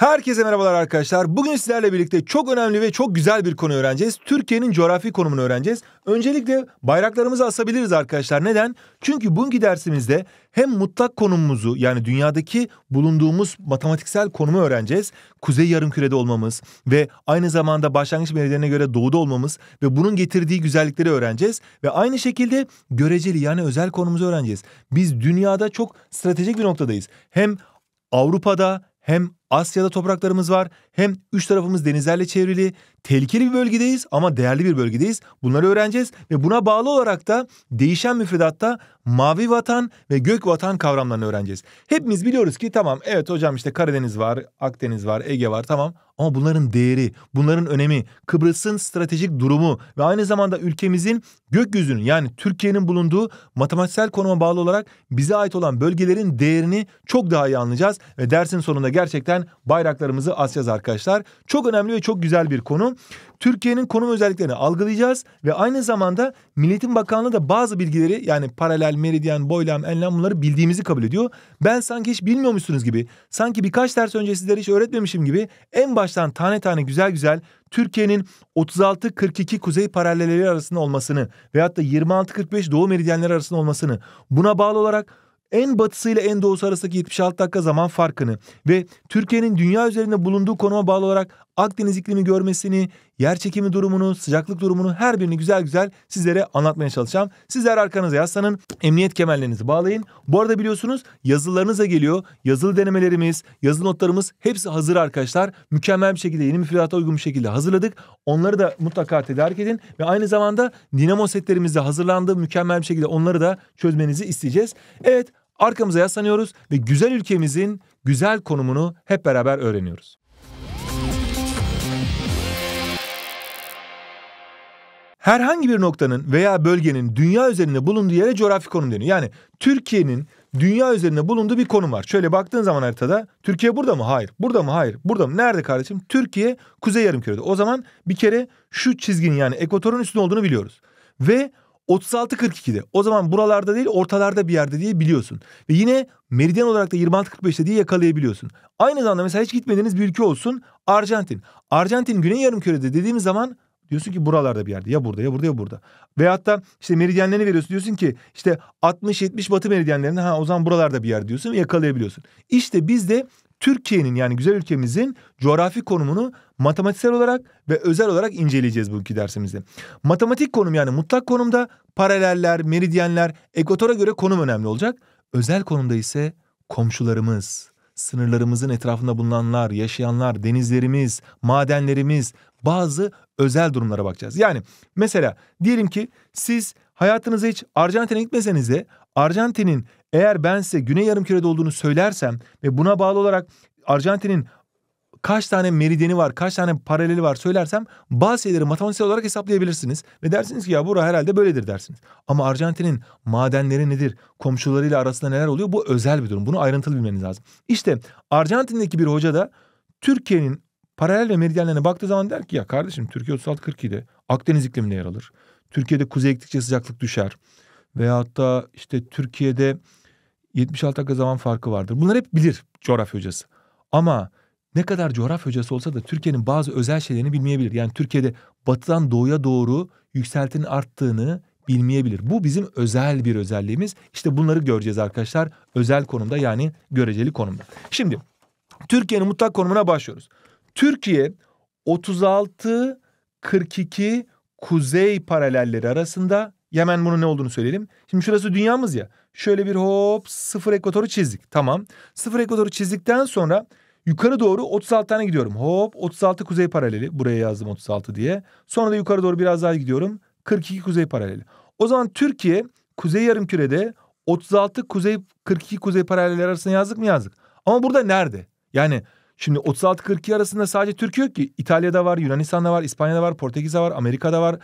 Herkese merhabalar arkadaşlar. Bugün sizlerle birlikte çok önemli ve çok güzel bir konu öğreneceğiz. Türkiye'nin coğrafi konumunu öğreneceğiz. Öncelikle bayraklarımızı asabiliriz arkadaşlar. Neden? Çünkü bugünkü dersimizde hem mutlak konumumuzu yani dünyadaki bulunduğumuz matematiksel konumu öğreneceğiz. Kuzey yarımkürede olmamız ve aynı zamanda başlangıç meridyenine göre doğuda olmamız ve bunun getirdiği güzellikleri öğreneceğiz. Ve aynı şekilde göreceli yani özel konumuzu öğreneceğiz. Biz dünyada çok stratejik bir noktadayız. Hem Avrupa'da hem Asya'da topraklarımız var. Hem üç tarafımız denizlerle çevrili, tehlikeli bir bölgedeyiz ama değerli bir bölgedeyiz. Bunları öğreneceğiz ve buna bağlı olarak da değişen müfredatta mavi vatan ve gök vatan kavramlarını öğreneceğiz. Hepimiz biliyoruz ki tamam evet hocam işte Karadeniz var, Akdeniz var, Ege var tamam ama bunların değeri, bunların önemi, Kıbrıs'ın stratejik durumu ve aynı zamanda ülkemizin gökyüzünün yani Türkiye'nin bulunduğu matematiksel konuma bağlı olarak bize ait olan bölgelerin değerini çok daha iyi anlayacağız ve dersin sonunda gerçekten bayraklarımızı asacağız arkadaşlar. Çok önemli ve çok güzel bir konu. Türkiye'nin konum özelliklerini algılayacağız ve aynı zamanda Milletin Bakanlığı da bazı bilgileri yani paralel, meridyen, boylam, enlem bunları bildiğimizi kabul ediyor. Ben sanki hiç bilmiyormuşsunuz gibi, sanki birkaç ders önce sizlere hiç öğretmemişim gibi en baştan tane tane güzel güzel Türkiye'nin 36-42 kuzey paralelleri arasında olmasını veyahut da 26-45 doğu meridyenleri arasında olmasını buna bağlı olarak en batısıyla en doğusu arasındaki 76 dakika zaman farkını ve Türkiye'nin dünya üzerinde bulunduğu konuma bağlı olarak Akdeniz iklimi görmesini, yer çekimi durumunu, sıcaklık durumunu her birini güzel güzel sizlere anlatmaya çalışacağım. Sizler arkanıza yaslanın, emniyet kemerlerinizi bağlayın. Bu arada biliyorsunuz yazılarınıza geliyor. Yazılı denemelerimiz, yazılı notlarımız hepsi hazır arkadaşlar. Mükemmel bir şekilde yeni bir müfredata uygun bir şekilde hazırladık. Onları da mutlaka tedarik edin ve aynı zamanda dinamo setlerimiz de hazırlandı. Mükemmel bir şekilde onları da çözmenizi isteyeceğiz. Evet arkamıza yaslanıyoruz ve güzel ülkemizin güzel konumunu hep beraber öğreniyoruz. herhangi bir noktanın veya bölgenin dünya üzerinde bulunduğu yere coğrafi konum deniyor. Yani Türkiye'nin dünya üzerinde bulunduğu bir konum var. Şöyle baktığın zaman haritada Türkiye burada mı? Hayır. Burada mı? Hayır. Burada mı? Nerede kardeşim? Türkiye kuzey yarımkürede. O zaman bir kere şu çizginin yani ekvatorun üstünde olduğunu biliyoruz. Ve 36-42'de. O zaman buralarda değil ortalarda bir yerde diye biliyorsun. Ve yine meridyen olarak da 26-45'te diye yakalayabiliyorsun. Aynı zamanda mesela hiç gitmediğiniz bir ülke olsun Arjantin. Arjantin güney yarımkürede dediğimiz zaman Diyorsun ki buralarda bir yerde. Ya burada ya burada ya burada. Ve hatta işte meridyenlerini veriyorsun. Diyorsun ki işte 60-70 batı meridyenlerini ha o zaman buralarda bir yer diyorsun ve yakalayabiliyorsun. İşte biz de Türkiye'nin yani güzel ülkemizin coğrafi konumunu matematiksel olarak ve özel olarak inceleyeceğiz bugünkü dersimizde. Matematik konum yani mutlak konumda paraleller, meridyenler, ekvatora göre konum önemli olacak. Özel konumda ise komşularımız, sınırlarımızın etrafında bulunanlar, yaşayanlar, denizlerimiz, madenlerimiz, bazı özel durumlara bakacağız. Yani mesela diyelim ki siz hayatınızda hiç Arjantin'e gitmeseniz de Arjantin'in eğer ben size Güney Küre'de olduğunu söylersem ve buna bağlı olarak Arjantin'in kaç tane meridyeni var, kaç tane paraleli var söylersem bazı şeyleri matematiksel olarak hesaplayabilirsiniz. Ve dersiniz ki ya bura herhalde böyledir dersiniz. Ama Arjantin'in madenleri nedir, komşularıyla arasında neler oluyor bu özel bir durum. Bunu ayrıntılı bilmeniz lazım. İşte Arjantin'deki bir hoca da Türkiye'nin Paralel ve meridyenlerine baktığı zaman der ki ya kardeşim Türkiye 36-42'de Akdeniz iklimine yer alır. Türkiye'de kuzey gittikçe sıcaklık düşer. Veyahut da işte Türkiye'de 76 dakika zaman farkı vardır. Bunlar hep bilir coğrafya hocası. Ama ne kadar coğrafya hocası olsa da Türkiye'nin bazı özel şeylerini bilmeyebilir. Yani Türkiye'de batıdan doğuya doğru yükseltinin arttığını bilmeyebilir. Bu bizim özel bir özelliğimiz. İşte bunları göreceğiz arkadaşlar. Özel konumda yani göreceli konumda. Şimdi Türkiye'nin mutlak konumuna başlıyoruz. Türkiye 36 42 kuzey paralelleri arasında Yemen bunun ne olduğunu söyleyelim. Şimdi şurası dünyamız ya. Şöyle bir hop sıfır ekvatoru çizdik. Tamam. Sıfır ekvatoru çizdikten sonra yukarı doğru 36 tane gidiyorum. Hop 36 kuzey paraleli. Buraya yazdım 36 diye. Sonra da yukarı doğru biraz daha gidiyorum. 42 kuzey paraleli. O zaman Türkiye kuzey yarımkürede 36 kuzey 42 kuzey paraleller arasında yazdık mı yazdık. Ama burada nerede? Yani Şimdi 36-42 arasında sadece Türkiye yok ki. İtalya'da var, Yunanistan'da var, İspanya'da var, Portekiz'de var, Amerika'da var,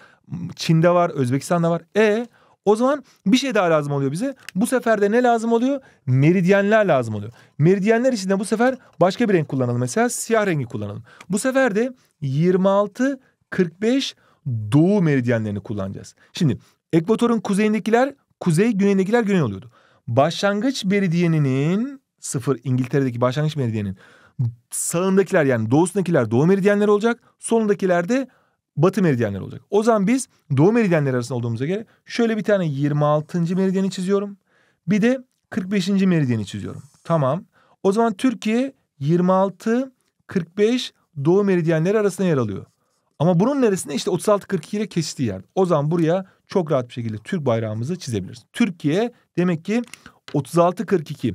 Çin'de var, Özbekistan'da var. E o zaman bir şey daha lazım oluyor bize. Bu sefer de ne lazım oluyor? Meridyenler lazım oluyor. Meridyenler için de bu sefer başka bir renk kullanalım. Mesela siyah rengi kullanalım. Bu sefer de 26 45 doğu meridyenlerini kullanacağız. Şimdi ekvatorun kuzeyindekiler kuzey, güneyindekiler güney oluyordu. Başlangıç meridyeninin sıfır İngiltere'deki başlangıç meridyeninin sağındakiler yani doğusundakiler doğu meridyenler olacak. Solundakiler de batı meridyenler olacak. O zaman biz doğu meridyenler arasında olduğumuza göre şöyle bir tane 26. meridyeni çiziyorum. Bir de 45. meridyeni çiziyorum. Tamam. O zaman Türkiye 26 45 doğu meridyenleri arasında yer alıyor. Ama bunun neresinde işte 36-42 ile kesiştiği yer. O zaman buraya çok rahat bir şekilde Türk bayrağımızı çizebiliriz. Türkiye demek ki 36-42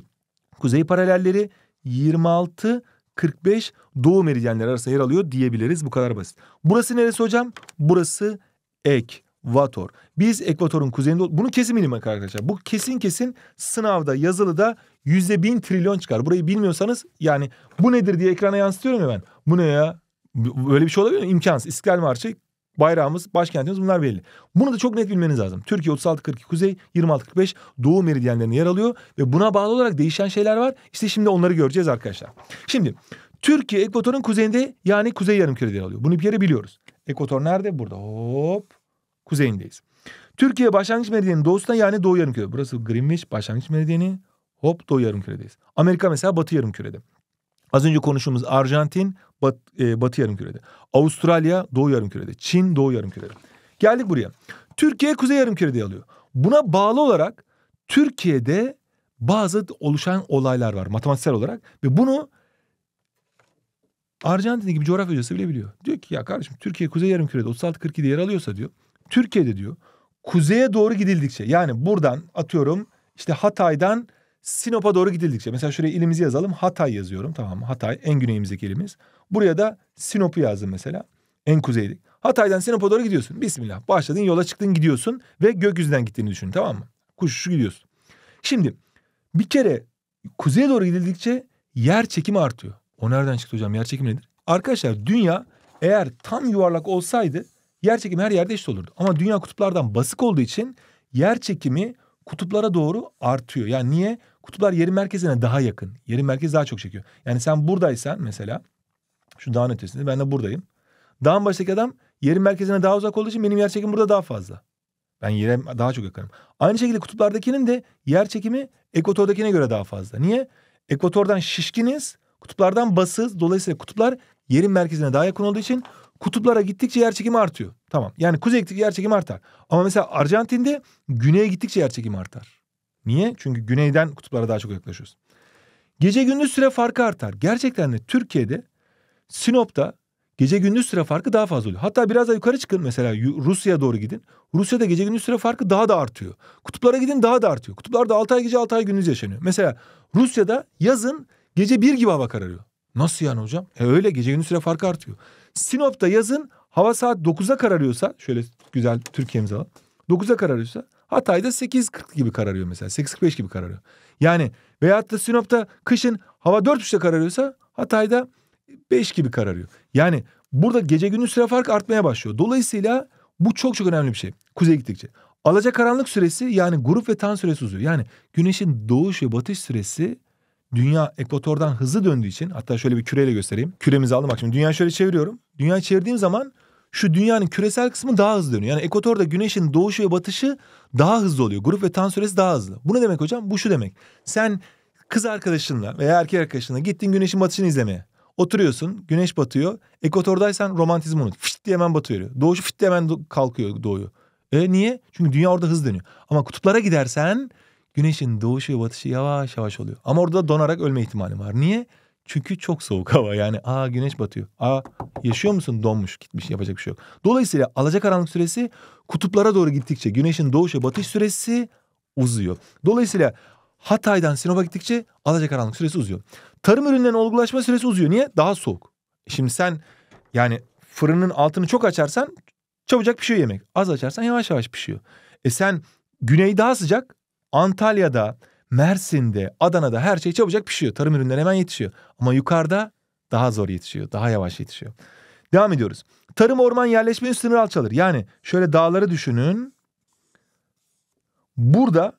kuzey paralelleri 26 45 doğu meridyenleri arasında yer alıyor diyebiliriz. Bu kadar basit. Burası neresi hocam? Burası ekvator. Biz ekvatorun kuzeyinde... Bunu kesin bilmek arkadaşlar. Bu kesin kesin sınavda yazılıda yüzde bin trilyon çıkar. Burayı bilmiyorsanız yani bu nedir diye ekrana yansıtıyorum ya ben. Bu ne ya? Böyle bir şey olabilir mi? İmkansız. İstiklal Marşı bayrağımız, başkentimiz bunlar belli. Bunu da çok net bilmeniz lazım. Türkiye 36-42 kuzey, 26-45 doğu meridyenlerine yer alıyor ve buna bağlı olarak değişen şeyler var. İşte şimdi onları göreceğiz arkadaşlar. Şimdi Türkiye ekvatorun kuzeyinde yani kuzey yarımkürede yer alıyor. Bunu bir yere biliyoruz. Ekvator nerede? Burada. Hop. Kuzeyindeyiz. Türkiye başlangıç meridyenin doğusunda yani doğu yarımkürede. Burası Greenwich başlangıç meridyeni. Hop doğu yarımküredeyiz. Amerika mesela batı yarımkürede. Az önce konuştuğumuz Arjantin bat, e, Batı yarımkürede. Avustralya Doğu yarım kürede, Çin Doğu yarım kürede Geldik buraya. Türkiye Kuzey yarım kürede alıyor. Buna bağlı olarak Türkiye'de bazı oluşan olaylar var matematiksel olarak ve bunu Arjantin gibi coğrafya hocası bile biliyor. Diyor ki ya kardeşim Türkiye Kuzey Yarımküre'de 36-42'de yer alıyorsa diyor. Türkiye'de diyor kuzeye doğru gidildikçe yani buradan atıyorum işte Hatay'dan Sinop'a doğru gidildikçe mesela şuraya ilimizi yazalım Hatay yazıyorum tamam mı? Hatay en güneyimizdeki ilimiz. Buraya da Sinop'u yazdım mesela en kuzeydik. Hatay'dan Sinop'a doğru gidiyorsun. Bismillah başladın yola çıktın gidiyorsun ve gökyüzünden gittiğini düşün tamam mı? Kuşuşu gidiyorsun. Şimdi bir kere kuzeye doğru gidildikçe yer çekimi artıyor. O nereden çıktı hocam yer çekimi nedir? Arkadaşlar dünya eğer tam yuvarlak olsaydı yer çekimi her yerde eşit olurdu. Ama dünya kutuplardan basık olduğu için yer çekimi kutuplara doğru artıyor. Yani niye? Kutuplar yerin merkezine daha yakın. Yerin merkezi daha çok çekiyor. Yani sen buradaysan mesela şu dağın ötesinde ben de buradayım. Dağın baştaki adam yerin merkezine daha uzak olduğu için benim yer çekim burada daha fazla. Ben yere daha çok yakarım. Aynı şekilde kutuplardakinin de yer çekimi ekvatordakine göre daha fazla. Niye? Ekvatordan şişkiniz, kutuplardan basız. Dolayısıyla kutuplar yerin merkezine daha yakın olduğu için kutuplara gittikçe yer çekimi artıyor. Tamam. Yani kuzeydeki yerçekim artar. Ama mesela Arjantin'de güneye gittikçe yerçekim artar. Niye? Çünkü güneyden kutuplara daha çok yaklaşıyoruz. Gece gündüz süre farkı artar. Gerçekten de Türkiye'de Sinop'ta gece gündüz süre farkı daha fazla oluyor. Hatta biraz daha yukarı çıkın mesela Rusya'ya doğru gidin. Rusya'da gece gündüz süre farkı daha da artıyor. Kutuplara gidin daha da artıyor. Kutuplarda 6 ay gece 6 ay gündüz yaşanıyor. Mesela Rusya'da yazın gece 1 gibi hava kararıyor. Nasıl yani hocam? E öyle gece gündüz süre farkı artıyor. Sinop'ta yazın Hava saat 9'a kararıyorsa şöyle güzel Türkiye'miz hava. 9'a kararıyorsa Hatay'da 8.40 gibi kararıyor mesela. 8.45 gibi kararıyor. Yani veyahut da Sinop'ta kışın hava 4.30'da kararıyorsa Hatay'da 5 gibi kararıyor. Yani burada gece gündüz süre fark artmaya başlıyor. Dolayısıyla bu çok çok önemli bir şey. Kuzeye gittikçe. Alaca karanlık süresi yani grup ve tan süresi uzuyor. Yani güneşin doğuş ve batış süresi dünya ekvatordan hızlı döndüğü için hatta şöyle bir küreyle göstereyim. Küremizi aldım bak şimdi dünyayı şöyle çeviriyorum. Dünyayı çevirdiğim zaman şu dünyanın küresel kısmı daha hızlı dönüyor. Yani ekvatorda güneşin doğuşu ve batışı daha hızlı oluyor. Grup ve tan süresi daha hızlı. Bu ne demek hocam? Bu şu demek. Sen kız arkadaşınla veya erkek arkadaşınla gittin güneşin batışını izlemeye. Oturuyorsun güneş batıyor. Ekvatordaysan romantizm unut. Fışt diye hemen batıyor. Doğuşu fışt diye hemen kalkıyor doğuyor. E niye? Çünkü dünya orada hız dönüyor. Ama kutuplara gidersen güneşin doğuşu ve batışı yavaş yavaş oluyor. Ama orada donarak ölme ihtimali var. Niye? Çünkü çok soğuk hava yani aa güneş batıyor. Aa yaşıyor musun donmuş gitmiş yapacak bir şey yok. Dolayısıyla alacakaranlık süresi kutuplara doğru gittikçe güneşin doğuşa batış süresi uzuyor. Dolayısıyla Hatay'dan Sinop'a gittikçe alacakaranlık süresi uzuyor. Tarım ürünlerinin olgulaşma süresi uzuyor. Niye? Daha soğuk. Şimdi sen yani fırının altını çok açarsan çabucak pişiyor yemek. Az açarsan yavaş yavaş pişiyor. E sen güney daha sıcak. Antalya'da, Mersin'de, Adana'da her şey çabucak pişiyor. Tarım ürünleri hemen yetişiyor. Ama yukarıda daha zor yetişiyor, daha yavaş yetişiyor. Devam ediyoruz. Tarım, orman, yerleşme üst sınır alçalır. Yani şöyle dağları düşünün. Burada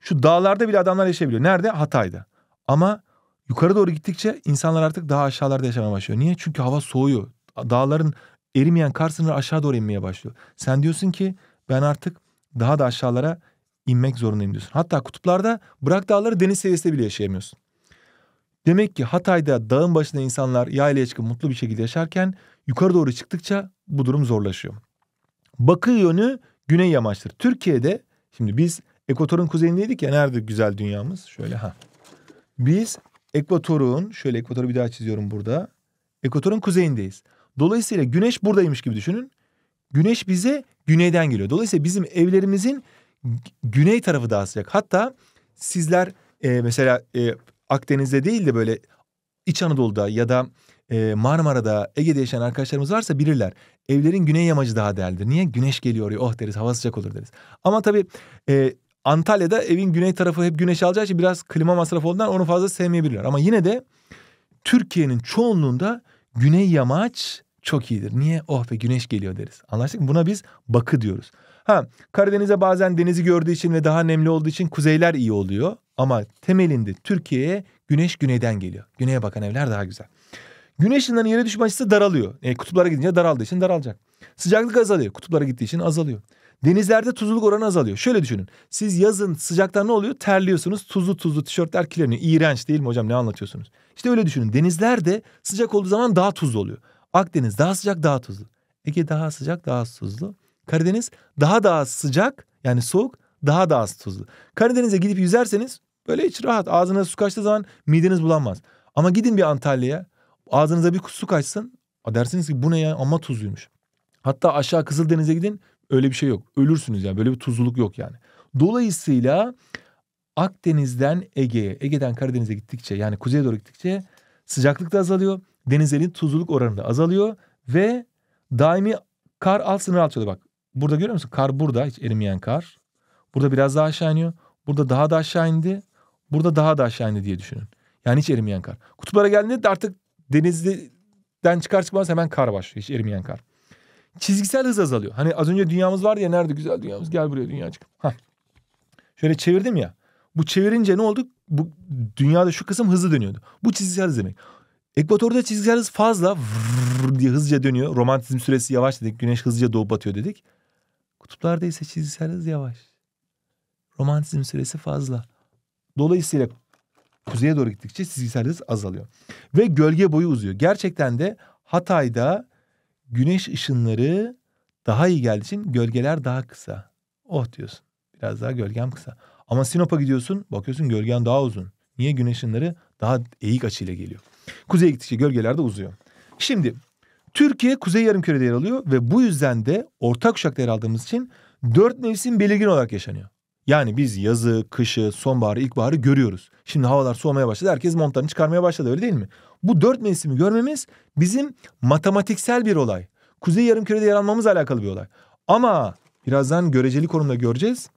şu dağlarda bile adamlar yaşayabiliyor. Nerede? Hatay'da. Ama yukarı doğru gittikçe insanlar artık daha aşağılarda yaşamaya başlıyor. Niye? Çünkü hava soğuyor. Dağların erimeyen kar sınırı aşağı doğru inmeye başlıyor. Sen diyorsun ki ben artık daha da aşağılara inmek zorundayım diyorsun. Hatta kutuplarda bırak dağları deniz seviyesinde bile yaşayamıyorsun. Demek ki Hatay'da dağın başında insanlar yaylaya çıkıp mutlu bir şekilde yaşarken yukarı doğru çıktıkça bu durum zorlaşıyor. Bakı yönü güney yamaçtır. Türkiye'de şimdi biz ekvatorun kuzeyindeydik ya nerede güzel dünyamız? Şöyle ha. Biz ekvatorun şöyle ekvatoru bir daha çiziyorum burada. Ekvatorun kuzeyindeyiz. Dolayısıyla güneş buradaymış gibi düşünün. Güneş bize güneyden geliyor. Dolayısıyla bizim evlerimizin güney tarafı daha sıcak. Hatta sizler e, mesela e, Akdeniz'de değil de böyle İç Anadolu'da ya da e, Marmara'da, Ege'de yaşayan arkadaşlarımız varsa bilirler. Evlerin güney yamacı daha değerlidir. Niye? Güneş geliyor oraya. Oh deriz hava sıcak olur deriz. Ama tabii e, Antalya'da evin güney tarafı hep güneş alacağı için biraz klima masrafı olduğundan onu fazla sevmeyebilirler. Ama yine de Türkiye'nin çoğunluğunda güney yamaç çok iyidir. Niye? Oh be güneş geliyor deriz. Anlaştık mı? Buna biz bakı diyoruz. Ha Karadeniz'e bazen denizi gördüğü için ve daha nemli olduğu için kuzeyler iyi oluyor. Ama temelinde Türkiye'ye güneş güneyden geliyor. Güneye bakan evler daha güzel. Güneş ışınlarının yere düşme açısı daralıyor. E, kutuplara gidince daraldığı için daralacak. Sıcaklık azalıyor. Kutuplara gittiği için azalıyor. Denizlerde tuzluluk oranı azalıyor. Şöyle düşünün. Siz yazın sıcaktan ne oluyor? Terliyorsunuz. Tuzlu tuzlu tişörtler kirleniyor. İğrenç değil mi hocam? Ne anlatıyorsunuz? İşte öyle düşünün. Denizlerde sıcak olduğu zaman daha tuzlu oluyor. Akdeniz daha sıcak daha tuzlu. Ege daha sıcak daha tuzlu. Karadeniz daha da az sıcak yani soğuk daha da az tuzlu. Karadeniz'e gidip yüzerseniz böyle hiç rahat ağzınıza su kaçtığı zaman mideniz bulanmaz. Ama gidin bir Antalya'ya ağzınıza bir su kaçsın dersiniz ki bu ne ya ama tuzluymuş. Hatta aşağı Kızıldeniz'e gidin öyle bir şey yok. Ölürsünüz yani böyle bir tuzluluk yok yani. Dolayısıyla Akdeniz'den Ege'ye, Ege'den Karadeniz'e gittikçe yani kuzeye doğru gittikçe sıcaklık da azalıyor. Denizlerin tuzluluk oranı da azalıyor ve daimi kar alt sınır altı Bak Burada görüyor musun? Kar burada hiç erimeyen kar. Burada biraz daha aşağı iniyor. Burada daha da aşağı indi. Burada daha da aşağı indi diye düşünün. Yani hiç erimeyen kar. Kutuplara geldiğinde de artık denizden çıkar çıkmaz hemen kar başlıyor. Hiç erimeyen kar. Çizgisel hız azalıyor. Hani az önce dünyamız vardı ya nerede güzel dünyamız gel buraya dünya çık. Heh. Şöyle çevirdim ya. Bu çevirince ne oldu? Bu dünyada şu kısım hızlı dönüyordu. Bu çizgisel hız demek. Ekvatorda çizgisel hız fazla diye hızlıca dönüyor. Romantizm süresi yavaş dedik. Güneş hızlıca doğup batıyor dedik. Kutuplarda ise çizgisel hız yavaş. Romantizm süresi fazla. Dolayısıyla kuzeye doğru gittikçe çizgisel hız azalıyor. Ve gölge boyu uzuyor. Gerçekten de Hatay'da güneş ışınları daha iyi geldiği için gölgeler daha kısa. Oh diyorsun. Biraz daha gölgem kısa. Ama Sinop'a gidiyorsun bakıyorsun gölgen daha uzun. Niye güneş ışınları daha eğik açıyla geliyor. Kuzeye gittikçe gölgeler de uzuyor. Şimdi Türkiye kuzey yarımkürede yer alıyor ve bu yüzden de ortak kuşakta yer aldığımız için dört mevsim belirgin olarak yaşanıyor. Yani biz yazı, kışı, sonbaharı, ilkbaharı görüyoruz. Şimdi havalar soğumaya başladı. Herkes montlarını çıkarmaya başladı öyle değil mi? Bu dört mevsimi görmemiz bizim matematiksel bir olay. Kuzey yarımkürede yer almamızla alakalı bir olay. Ama birazdan göreceli konumda göreceğiz.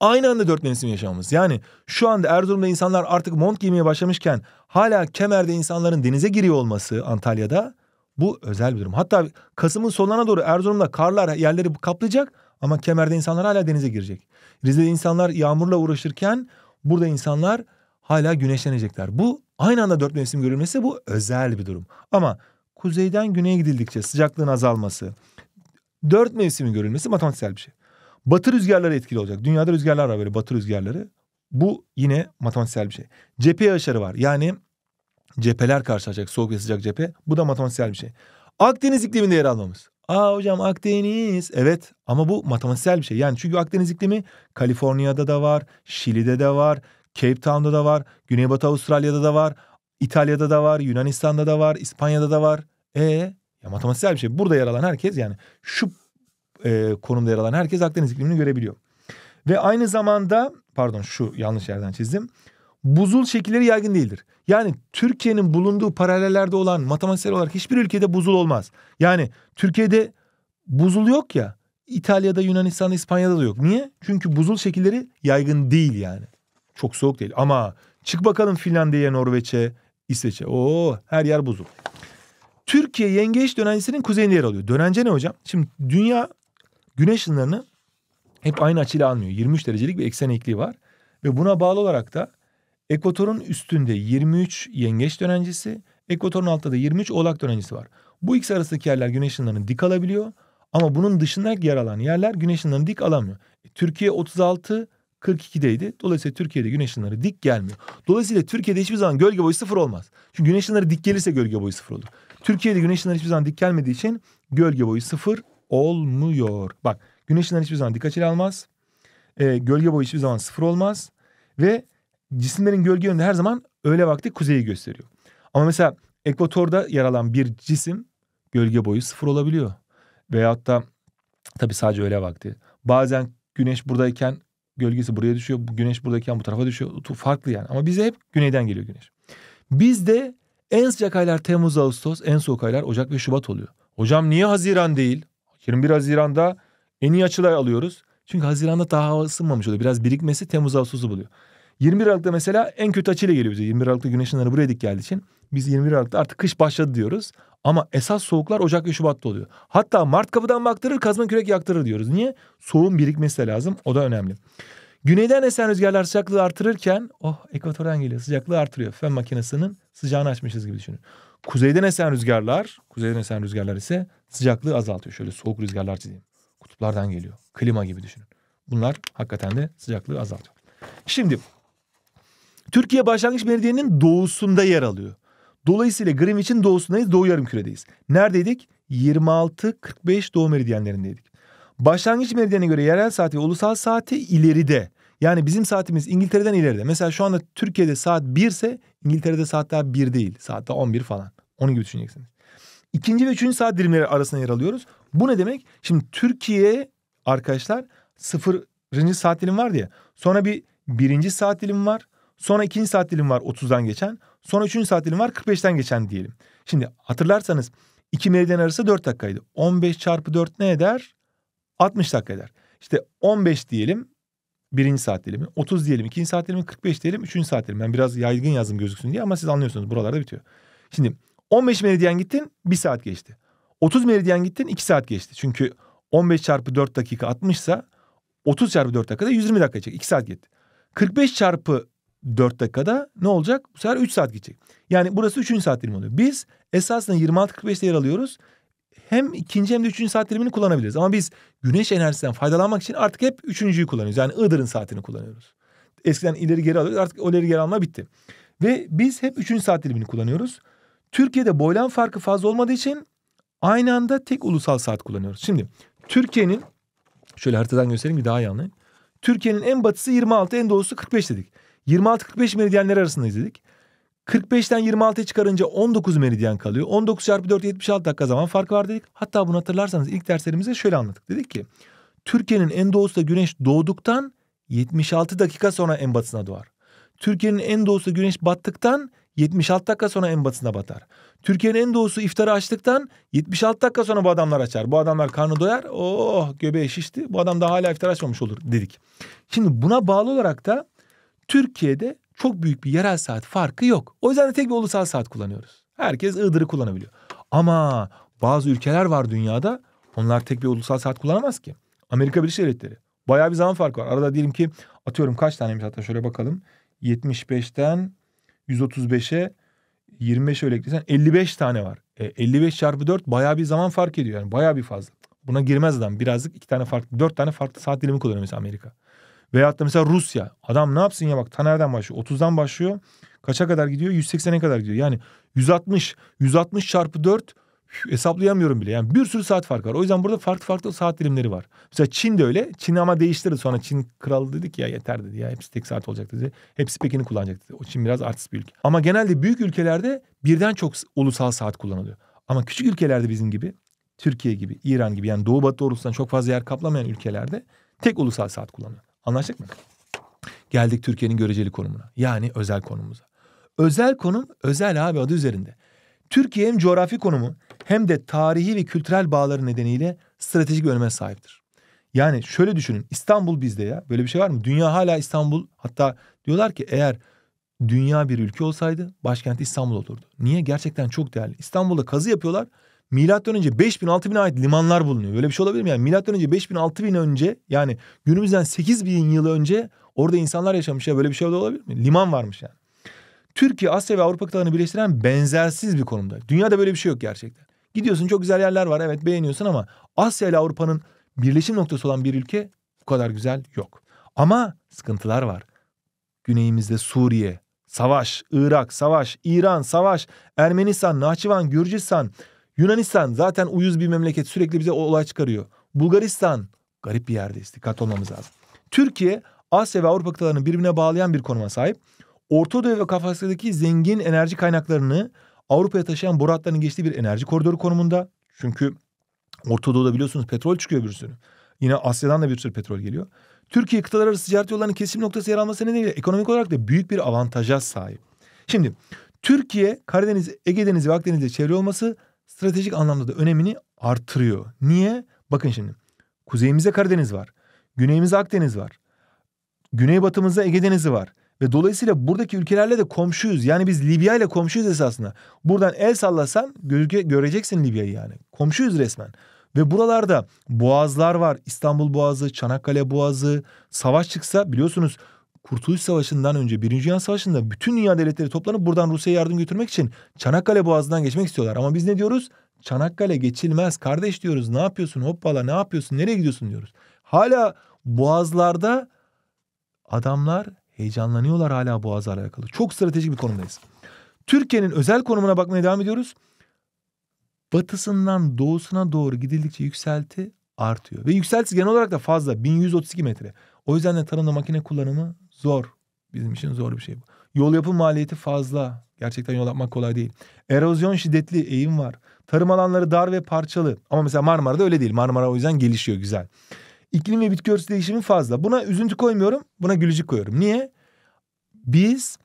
Aynı anda dört mevsim yaşamamız. Yani şu anda Erzurum'da insanlar artık mont giymeye başlamışken hala Kemer'de insanların denize giriyor olması Antalya'da bu özel bir durum. Hatta Kasım'ın sonlarına doğru Erzurum'da karlar yerleri kaplayacak ama kemerde insanlar hala denize girecek. Rize'de insanlar yağmurla uğraşırken burada insanlar hala güneşlenecekler. Bu aynı anda dört mevsim görülmesi bu özel bir durum. Ama kuzeyden güneye gidildikçe sıcaklığın azalması, dört mevsimin görülmesi matematiksel bir şey. Batı rüzgarları etkili olacak. Dünyada rüzgarlar var böyle batı rüzgarları. Bu yine matematiksel bir şey. Cephe aşarı var. Yani cepheler karşılaşacak. Soğuk ve sıcak cephe. Bu da matematiksel bir şey. Akdeniz ikliminde yer almamız. Aa hocam Akdeniz. Evet ama bu matematiksel bir şey. Yani çünkü Akdeniz iklimi Kaliforniya'da da var, Şili'de de var, Cape Town'da da var, Güneybatı Avustralya'da da var, İtalya'da da var, Yunanistan'da da var, İspanya'da da var. Ee, ya matematiksel bir şey. Burada yer alan herkes yani şu e, konumda yer alan herkes Akdeniz iklimini görebiliyor. Ve aynı zamanda pardon şu yanlış yerden çizdim buzul şekilleri yaygın değildir. Yani Türkiye'nin bulunduğu paralellerde olan matematiksel olarak hiçbir ülkede buzul olmaz. Yani Türkiye'de buzul yok ya. İtalya'da, Yunanistan'da, İspanya'da da yok. Niye? Çünkü buzul şekilleri yaygın değil yani. Çok soğuk değil. Ama çık bakalım Finlandiya, Norveç'e, İsveç'e. Oo her yer buzul. Türkiye yengeç dönencesinin kuzeyinde yer alıyor. Dönence ne hocam? Şimdi dünya güneş ışınlarını hep aynı açıyla almıyor. 23 derecelik bir eksen eğikliği var. Ve buna bağlı olarak da Ekvatorun üstünde 23 yengeç dönencesi, ekvatorun altında da 23 oğlak dönencesi var. Bu ikisi arasındaki yerler güneş ışınlarını dik alabiliyor. Ama bunun dışındaki yer alan yerler güneş ışınlarını dik alamıyor. E, Türkiye 36 42'deydi. Dolayısıyla Türkiye'de güneş ışınları dik gelmiyor. Dolayısıyla Türkiye'de hiçbir zaman gölge boyu sıfır olmaz. Çünkü güneş ışınları dik gelirse gölge boyu sıfır olur. Türkiye'de güneş ışınları hiçbir zaman dik gelmediği için gölge boyu sıfır olmuyor. Bak güneş ışınları hiçbir zaman dik açıyla almaz. E, gölge boyu hiçbir zaman sıfır olmaz. Ve cisimlerin gölge yönünde her zaman öğle vakti kuzeyi gösteriyor. Ama mesela ekvatorda yer alan bir cisim gölge boyu sıfır olabiliyor. Veyahut da tabii sadece öğle vakti. Bazen güneş buradayken gölgesi buraya düşüyor. Güneş buradayken bu tarafa düşüyor. Farklı yani. Ama bize hep güneyden geliyor güneş. Bizde en sıcak aylar Temmuz, Ağustos. En soğuk aylar Ocak ve Şubat oluyor. Hocam niye Haziran değil? 21 Haziran'da en iyi açılar alıyoruz. Çünkü Haziran'da daha hava ısınmamış oluyor. Biraz birikmesi Temmuz, Ağustos'u buluyor. 21 Aralık'ta mesela en kötü açıyla geliyoruz. 21 Aralık'ta güneş ışınları hani buraya dik geldiği için biz 21 Aralık'ta artık kış başladı diyoruz. Ama esas soğuklar Ocak ve Şubat'ta oluyor. Hatta Mart kapıdan baktırır kazma kürek yaktırır diyoruz. Niye? Soğuğun birikmesi de lazım. O da önemli. Güneyden esen rüzgarlar sıcaklığı artırırken oh ekvatordan geliyor sıcaklığı artırıyor. Fen makinesinin sıcağını açmışız gibi düşünün. Kuzeyden esen rüzgarlar, kuzeyden esen rüzgarlar ise sıcaklığı azaltıyor. Şöyle soğuk rüzgarlar çizeyim. Kutuplardan geliyor. Klima gibi düşünün. Bunlar hakikaten de sıcaklığı azaltıyor. Şimdi Türkiye başlangıç meridyeninin doğusunda yer alıyor. Dolayısıyla Greenwich'in doğusundayız, doğu yarımküredeyiz. Neredeydik? 26-45 doğu meridyenlerindeydik. Başlangıç meridyenine göre yerel saati ve ulusal saati ileride. Yani bizim saatimiz İngiltere'den ileride. Mesela şu anda Türkiye'de saat 1 ise İngiltere'de saat daha 1 değil. Saat daha 11 falan. Onu gibi düşüneceksiniz. İkinci ve üçüncü saat dilimleri arasında yer alıyoruz. Bu ne demek? Şimdi Türkiye arkadaşlar sıfırıncı saat dilim var diye. Sonra bir birinci saat dilim var. Sonra ikinci saat dilim var 30'dan geçen. Sonra üçüncü saat dilim var 45'ten geçen diyelim. Şimdi hatırlarsanız iki meridyen arası 4 dakikaydı. 15 çarpı 4 ne eder? 60 dakika eder. İşte 15 diyelim birinci saat dilimi, 30 diyelim ikinci saat dilimi, 45 diyelim üçüncü saat dilimi. Ben biraz yaygın yazdım gözüksün diye ama siz anlıyorsunuz buralarda bitiyor. Şimdi 15 meridyen gittin 1 saat geçti. 30 meridyen gittin 2 saat geçti. Çünkü 15 çarpı 4 dakika 60 ise 30 çarpı 4 dakikada 120 dakika çek. 2 saat gitti. 45 çarpı 4 dakikada ne olacak? Bu sefer 3 saat gidecek. Yani burası 3. saat dilimi oluyor. Biz esasında 26.45'te yer alıyoruz. Hem ikinci hem de üçüncü saat dilimini kullanabiliriz. Ama biz güneş enerjisinden faydalanmak için artık hep üçüncüyü kullanıyoruz. Yani Iğdır'ın saatini kullanıyoruz. Eskiden ileri geri alıyoruz artık o ileri geri alma bitti. Ve biz hep üçüncü saat dilimini kullanıyoruz. Türkiye'de boylan farkı fazla olmadığı için aynı anda tek ulusal saat kullanıyoruz. Şimdi Türkiye'nin şöyle haritadan göstereyim bir daha iyi anlayın. Türkiye'nin en batısı 26 en doğusu 45 dedik. 26-45 meridyenler arasında izledik. 45'ten 26'ya çıkarınca 19 meridyen kalıyor. 19 çarpı 4 76 dakika zaman farkı var dedik. Hatta bunu hatırlarsanız ilk derslerimizde şöyle anlattık. Dedik ki Türkiye'nin en doğusunda güneş doğduktan 76 dakika sonra en batısına doğar. Türkiye'nin en doğusu güneş battıktan 76 dakika sonra en batısına batar. Türkiye'nin en doğusu iftarı açtıktan 76 dakika sonra bu adamlar açar. Bu adamlar karnı doyar. Oh göbeği şişti. Bu adam daha hala iftar açmamış olur dedik. Şimdi buna bağlı olarak da Türkiye'de çok büyük bir yerel saat farkı yok. O yüzden de tek bir ulusal saat kullanıyoruz. Herkes Iğdır'ı kullanabiliyor. Ama bazı ülkeler var dünyada onlar tek bir ulusal saat kullanamaz ki. Amerika Birleşik Devletleri. Bayağı bir zaman farkı var. Arada diyelim ki atıyorum kaç taneymiş hatta şöyle bakalım. 75'ten 135'e 25 öyle eklesen 55 tane var. E, 55 çarpı 4 bayağı bir zaman fark ediyor. Yani bayağı bir fazla. Buna girmez adam. Birazcık iki tane farklı, dört tane farklı saat dilimi kullanıyor mesela Amerika. Veyahut da mesela Rusya. Adam ne yapsın ya bak Taner'den başlıyor. 30'dan başlıyor. Kaça kadar gidiyor? 180'e kadar gidiyor. Yani 160. 160 çarpı 4 hesaplayamıyorum bile. Yani bir sürü saat fark var. O yüzden burada farklı farklı saat dilimleri var. Mesela Çin de öyle. Çin ama değiştirdi. Sonra Çin kralı dedik ya yeter dedi ya. Hepsi tek saat olacak dedi. Hepsi Pekin'i kullanacak dedi. O Çin biraz artist bir ülke. Ama genelde büyük ülkelerde birden çok ulusal saat kullanılıyor. Ama küçük ülkelerde bizim gibi Türkiye gibi, İran gibi yani Doğu Batı doğrusundan çok fazla yer kaplamayan ülkelerde tek ulusal saat kullanılıyor. Anlaştık mı? Geldik Türkiye'nin göreceli konumuna. Yani özel konumumuza. Özel konum özel abi adı üzerinde. Türkiye hem coğrafi konumu hem de tarihi ve kültürel bağları nedeniyle stratejik öneme sahiptir. Yani şöyle düşünün İstanbul bizde ya böyle bir şey var mı? Dünya hala İstanbul hatta diyorlar ki eğer dünya bir ülke olsaydı başkenti İstanbul olurdu. Niye? Gerçekten çok değerli. İstanbul'da kazı yapıyorlar milattan önce 5000 6000'e ait limanlar bulunuyor. Böyle bir şey olabilir mi? Yani milattan önce 5000 6000 önce yani günümüzden 8000 yıl önce orada insanlar yaşamış ya böyle bir şey olabilir mi? Liman varmış yani. Türkiye Asya ve Avrupa kıtalarını birleştiren benzersiz bir konumda. Dünyada böyle bir şey yok gerçekten. Gidiyorsun çok güzel yerler var evet beğeniyorsun ama Asya ile Avrupa'nın birleşim noktası olan bir ülke bu kadar güzel yok. Ama sıkıntılar var. Güneyimizde Suriye, savaş, Irak, savaş, İran, savaş, Ermenistan, Nahçıvan, Gürcistan, Yunanistan zaten uyuz bir memleket sürekli bize olay çıkarıyor. Bulgaristan garip bir yerdeyiz dikkatli olmamız lazım. Türkiye Asya ve Avrupa kıtalarını birbirine bağlayan bir konuma sahip. Orta Doğu ve Kafkasya'daki zengin enerji kaynaklarını Avrupa'ya taşıyan boratların geçtiği bir enerji koridoru konumunda. Çünkü Orta Doğu'da biliyorsunuz petrol çıkıyor bir sürü. Yine Asya'dan da bir sürü petrol geliyor. Türkiye kıtalar arası ticaret yollarının kesim noktası yer alması nedeniyle ekonomik olarak da büyük bir avantaja sahip. Şimdi Türkiye Karadeniz, Ege Denizi ve Akdeniz'de çevre olması stratejik anlamda da önemini artırıyor. Niye? Bakın şimdi kuzeyimizde Karadeniz var. Güneyimizde Akdeniz var. Güneybatımızda Ege Denizi var. Ve dolayısıyla buradaki ülkelerle de komşuyuz. Yani biz Libya ile komşuyuz esasında. Buradan el sallasan göreceksin Libya'yı yani. Komşuyuz resmen. Ve buralarda boğazlar var. İstanbul Boğazı, Çanakkale Boğazı. Savaş çıksa biliyorsunuz Kurtuluş Savaşı'ndan önce Birinci Dünya Savaşı'nda bütün dünya devletleri toplanıp buradan Rusya'ya yardım götürmek için Çanakkale Boğazı'ndan geçmek istiyorlar. Ama biz ne diyoruz? Çanakkale geçilmez kardeş diyoruz. Ne yapıyorsun hoppala ne yapıyorsun nereye gidiyorsun diyoruz. Hala boğazlarda adamlar heyecanlanıyorlar hala boğazlarla alakalı. Çok stratejik bir konumdayız. Türkiye'nin özel konumuna bakmaya devam ediyoruz. Batısından doğusuna doğru gidildikçe yükselti artıyor. Ve yükseltisi genel olarak da fazla 1132 metre. O yüzden de tarımda makine kullanımı Zor. Bizim için zor bir şey bu. Yol yapım maliyeti fazla. Gerçekten yol yapmak kolay değil. Erozyon şiddetli eğim var. Tarım alanları dar ve parçalı. Ama mesela Marmara'da öyle değil. Marmara o yüzden gelişiyor güzel. İklim ve bitki örtüsü değişimi fazla. Buna üzüntü koymuyorum. Buna gülücük koyuyorum. Niye? Biz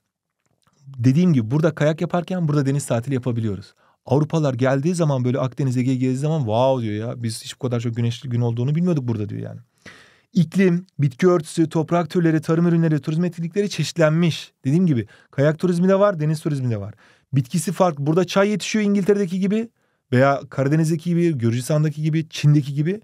dediğim gibi burada kayak yaparken burada deniz tatili yapabiliyoruz. Avrupalar geldiği zaman böyle Akdeniz'e Ege'ye gezdiği zaman wow diyor ya. Biz hiç bu kadar çok güneşli gün olduğunu bilmiyorduk burada diyor yani. İklim, bitki örtüsü, toprak türleri, tarım ürünleri, turizm etkinlikleri çeşitlenmiş. Dediğim gibi kayak turizmi de var, deniz turizmi de var. Bitkisi farklı. Burada çay yetişiyor İngiltere'deki gibi veya Karadeniz'deki gibi, Gürcistan'daki gibi, Çin'deki gibi.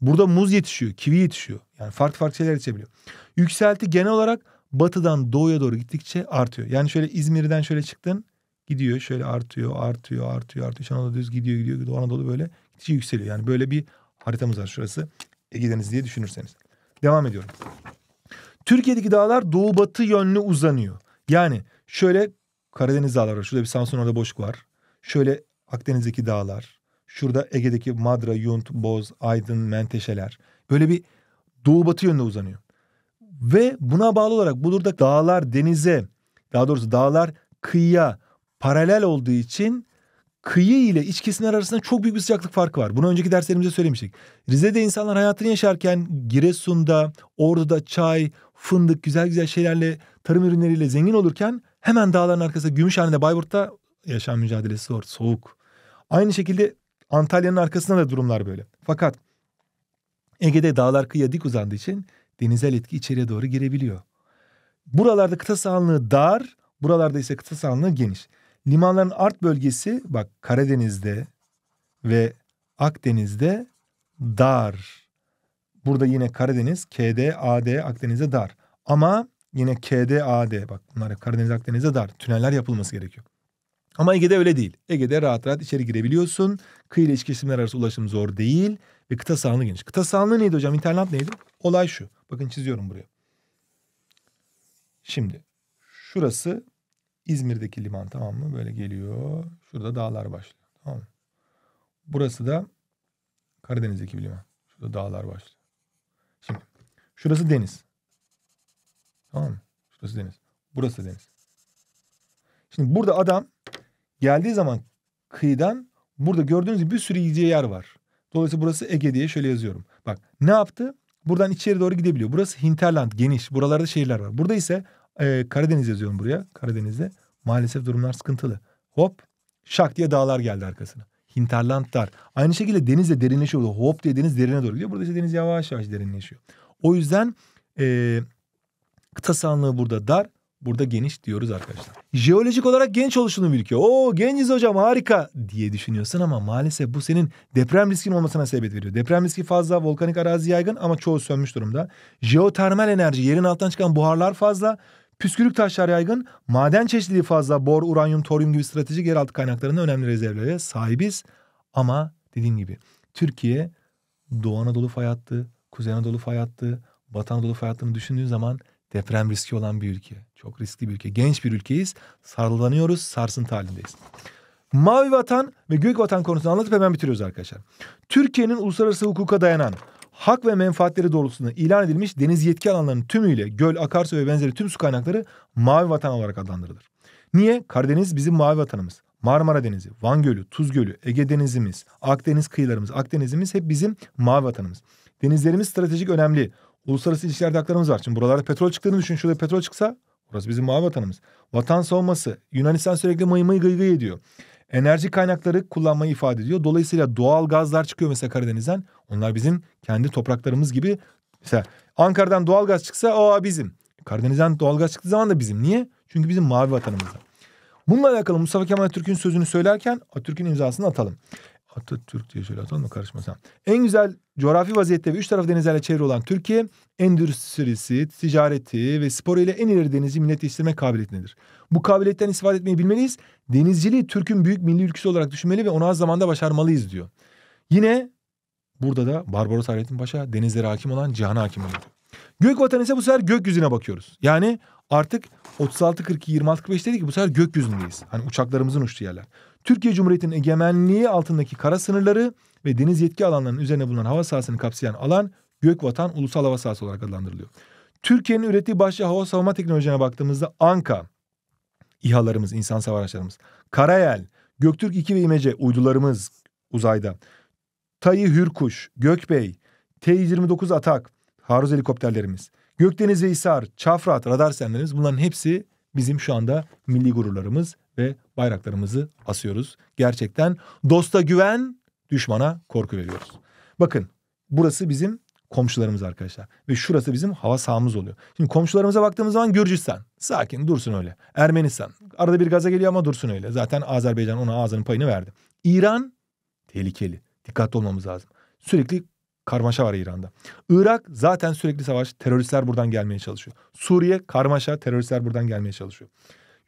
Burada muz yetişiyor, kivi yetişiyor. Yani farklı farklı şeyler yetişebiliyor. Yükselti genel olarak batıdan doğuya doğru gittikçe artıyor. Yani şöyle İzmir'den şöyle çıktın gidiyor şöyle artıyor artıyor artıyor artıyor. Şu Anadolu düz gidiyor gidiyor Doğu Anadolu böyle gittikçe yükseliyor. Yani böyle bir haritamız var şurası. Ege Denizi diye düşünürseniz. Devam ediyorum. Türkiye'deki dağlar doğu batı yönlü uzanıyor. Yani şöyle Karadeniz dağları var. Şurada bir Samsun orada boşluk var. Şöyle Akdeniz'deki dağlar. Şurada Ege'deki Madra, Yunt, Boz, Aydın, Menteşeler. Böyle bir doğu batı yönde uzanıyor. Ve buna bağlı olarak bu Bulur'da dağlar denize, daha doğrusu dağlar kıyıya paralel olduğu için kıyı ile iç kesimler arasında çok büyük bir sıcaklık farkı var. Bunu önceki derslerimizde söylemiştik. Rize'de insanlar hayatını yaşarken Giresun'da, Ordu'da çay, fındık, güzel güzel şeylerle, tarım ürünleriyle zengin olurken hemen dağların arkasında Gümüşhane'de, Bayburt'ta yaşam mücadelesi zor, soğuk. Aynı şekilde Antalya'nın arkasında da durumlar böyle. Fakat Ege'de dağlar kıyıya dik uzandığı için denizel etki içeriye doğru girebiliyor. Buralarda kıta sahanlığı dar, buralarda ise kıta sahanlığı geniş. Limanların art bölgesi bak Karadeniz'de ve Akdeniz'de dar. Burada yine Karadeniz, KD, AD, Akdeniz'de dar. Ama yine KD, AD bak bunlar Karadeniz, Akdeniz'de dar. Tüneller yapılması gerekiyor. Ama Ege'de öyle değil. Ege'de rahat rahat içeri girebiliyorsun. Kıyı ile iç kesimler arası ulaşım zor değil. Ve kıta sahanlığı geniş. Kıta sahanlığı neydi hocam? İnternet neydi? Olay şu. Bakın çiziyorum buraya. Şimdi şurası İzmir'deki liman tamam mı? Böyle geliyor. Şurada dağlar başlıyor. Tamam mı? Burası da Karadeniz'deki bir liman. Şurada dağlar başlıyor. Şimdi şurası deniz. Tamam mı? Şurası deniz. Burası deniz. Şimdi burada adam geldiği zaman kıyıdan burada gördüğünüz gibi bir sürü yiyeceği yer var. Dolayısıyla burası Ege diye şöyle yazıyorum. Bak ne yaptı? Buradan içeri doğru gidebiliyor. Burası hinterland geniş. Buralarda şehirler var. Burada ise e, Karadeniz yazıyorum buraya. Karadeniz'de maalesef durumlar sıkıntılı. Hop şak diye dağlar geldi arkasına. hinterland dar Aynı şekilde deniz de derinleşiyor. Hop diye deniz derine doğru gidiyor. Burada işte deniz yavaş yavaş derinleşiyor. O yüzden e, kıta sahanlığı burada dar. Burada geniş diyoruz arkadaşlar. Jeolojik olarak genç oluşunu birikiyor. Oo genciz hocam harika diye düşünüyorsun ama maalesef bu senin deprem riskin olmasına sebep veriyor. Deprem riski fazla, volkanik arazi yaygın ama çoğu sönmüş durumda. Jeotermal enerji, yerin altından çıkan buharlar fazla. Püskürük taşlar yaygın. Maden çeşitliliği fazla. Bor, uranyum, toryum gibi stratejik yeraltı kaynaklarında önemli rezervlere sahibiz. Ama dediğim gibi Türkiye Doğu Anadolu fay hattı, Kuzey Anadolu fay hattı, Batı Anadolu fay hattını düşündüğün zaman deprem riski olan bir ülke. Çok riskli bir ülke. Genç bir ülkeyiz. Sarılanıyoruz, sarsıntı halindeyiz. Mavi vatan ve gök vatan konusunu anlatıp hemen bitiriyoruz arkadaşlar. Türkiye'nin uluslararası hukuka dayanan hak ve menfaatleri doğrultusunda ilan edilmiş deniz yetki alanlarının tümüyle göl, akarsu ve benzeri tüm su kaynakları mavi vatan olarak adlandırılır. Niye? Karadeniz bizim mavi vatanımız. Marmara Denizi, Van Gölü, Tuz Gölü, Ege Denizimiz, Akdeniz kıyılarımız, Akdenizimiz hep bizim mavi vatanımız. Denizlerimiz stratejik önemli. Uluslararası ilişkilerde haklarımız var. Şimdi buralarda petrol çıktığını düşün. Şurada petrol çıksa Burası bizim mavi vatanımız. Vatan savunması. Yunanistan sürekli mıy mıy gıy gıy ediyor enerji kaynakları kullanmayı ifade ediyor. Dolayısıyla doğal gazlar çıkıyor mesela Karadeniz'den. Onlar bizim kendi topraklarımız gibi. Mesela Ankara'dan doğal gaz çıksa o bizim. Karadeniz'den doğal gaz çıktığı zaman da bizim. Niye? Çünkü bizim mavi vatanımızda. Bununla alakalı Mustafa Kemal Atatürk'ün sözünü söylerken Atatürk'ün imzasını atalım. Atatürk diye şöyle atalım mı karışmasam. En güzel coğrafi vaziyette ve üç taraf denizlerle çevrili olan Türkiye, endüstrisi, ticareti ve sporu ile en ileri denizi millet yetiştirme kabiliyetindedir. Bu kabiliyetten istifade etmeyi bilmeliyiz. Denizciliği Türk'ün büyük milli ülkesi olarak düşünmeli ve onu az zamanda başarmalıyız diyor. Yine burada da Barbaros Hayrettin Paşa denizlere hakim olan cihana hakim oluyor. Gök vatanı ise bu sefer gökyüzüne bakıyoruz. Yani artık 36, 42, 26, 45 dedik ki bu sefer gökyüzündeyiz. Hani uçaklarımızın uçtuğu yerler. Türkiye Cumhuriyeti'nin egemenliği altındaki kara sınırları ve deniz yetki alanlarının üzerine bulunan hava sahasını kapsayan alan gök vatan ulusal hava sahası olarak adlandırılıyor. Türkiye'nin ürettiği başlı hava savunma teknolojilerine baktığımızda Anka, İHA'larımız, insan savaş araçlarımız, Karayel, Göktürk 2 ve İmece uydularımız uzayda, Tayı Hürkuş, Gökbey, T-29 Atak, taarruz helikopterlerimiz, Gökdeniz ve Hisar, Çafrat, radar sistemlerimiz bunların hepsi bizim şu anda milli gururlarımız ve bayraklarımızı asıyoruz. Gerçekten dosta güven, düşmana korku veriyoruz. Bakın burası bizim komşularımız arkadaşlar. Ve şurası bizim hava sahamız oluyor. Şimdi komşularımıza baktığımız zaman Gürcistan. Sakin dursun öyle. Ermenistan. Arada bir gaza geliyor ama dursun öyle. Zaten Azerbaycan ona ağzının payını verdi. İran tehlikeli. Dikkatli olmamız lazım. Sürekli karmaşa var İran'da. Irak zaten sürekli savaş, teröristler buradan gelmeye çalışıyor. Suriye karmaşa, teröristler buradan gelmeye çalışıyor.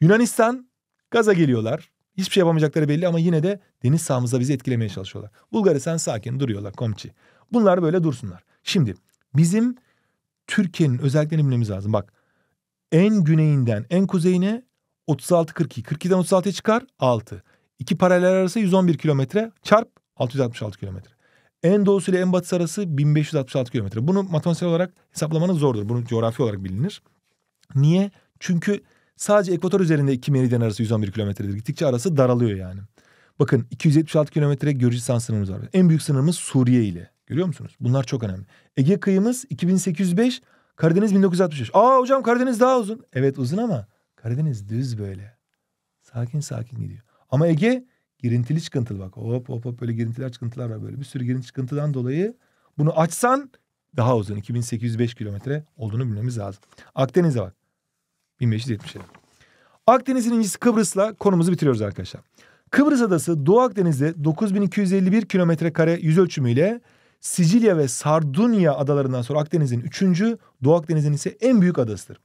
Yunanistan Gaza geliyorlar. Hiçbir şey yapamayacakları belli ama yine de deniz sahamızda bizi etkilemeye çalışıyorlar. Bulgaristan sakin duruyorlar komçi. Bunlar böyle dursunlar. Şimdi bizim Türkiye'nin özelliklerini bilmemiz lazım. Bak en güneyinden en kuzeyine 36-42. 42'den 36'ya çıkar 6. İki paralel arası 111 kilometre çarp 666 kilometre. En doğusu ile en batısı arası 1566 kilometre. Bunu matematiksel olarak hesaplamanız zordur. Bunu coğrafi olarak bilinir. Niye? Çünkü sadece ekvator üzerinde iki meridyen arası 111 kilometredir. Gittikçe arası daralıyor yani. Bakın 276 kilometre Gürcistan sınırımız var. En büyük sınırımız Suriye ile. Görüyor musunuz? Bunlar çok önemli. Ege kıyımız 2805, Karadeniz 1965. Aa hocam Karadeniz daha uzun. Evet uzun ama Karadeniz düz böyle. Sakin sakin gidiyor. Ama Ege girintili çıkıntılı bak hop hop hop böyle girintiler çıkıntılar var böyle bir sürü girinti çıkıntıdan dolayı bunu açsan daha uzun 2805 kilometre olduğunu bilmemiz lazım. Akdeniz'e bak 1577. Akdeniz'in incisi Kıbrıs'la konumuzu bitiriyoruz arkadaşlar. Kıbrıs adası Doğu Akdeniz'de 9251 kilometre kare yüz ölçümüyle Sicilya ve Sardunya adalarından sonra Akdeniz'in üçüncü, Doğu Akdeniz'in ise en büyük adasıdır.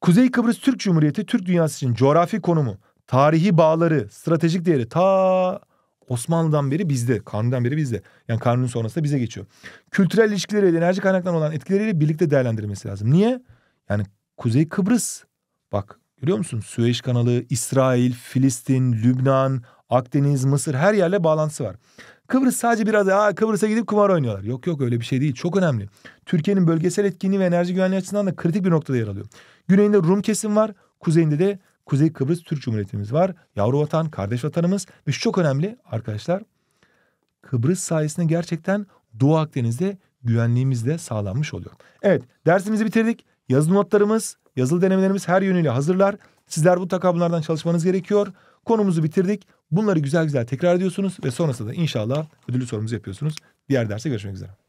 Kuzey Kıbrıs Türk Cumhuriyeti Türk dünyası için coğrafi konumu, tarihi bağları, stratejik değeri ta Osmanlı'dan beri bizde, Kanuni'den beri bizde. Yani Kanuni sonrasında bize geçiyor. Kültürel ilişkileriyle, enerji kaynaklarına olan etkileriyle birlikte değerlendirilmesi lazım. Niye? Yani Kuzey Kıbrıs, bak görüyor musun? Süveyş kanalı, İsrail, Filistin, Lübnan, Akdeniz, Mısır her yerle bağlantısı var. Kıbrıs sadece biraz daha Kıbrıs'a gidip kumar oynuyorlar. Yok yok öyle bir şey değil. Çok önemli. Türkiye'nin bölgesel etkinliği ve enerji güvenliği açısından da kritik bir noktada yer alıyor. Güneyinde Rum kesim var. Kuzeyinde de Kuzey Kıbrıs Türk Cumhuriyeti'miz var. Yavru vatan, kardeş vatanımız ve şu çok önemli arkadaşlar. Kıbrıs sayesinde gerçekten Doğu Akdeniz'de güvenliğimiz de sağlanmış oluyor. Evet dersimizi bitirdik. Yazılı notlarımız, yazılı denemelerimiz her yönüyle hazırlar. Sizler bu takabunlardan çalışmanız gerekiyor. Konumuzu bitirdik. Bunları güzel güzel tekrar ediyorsunuz ve sonrasında da inşallah ödüllü sorumuzu yapıyorsunuz. Diğer derste görüşmek üzere.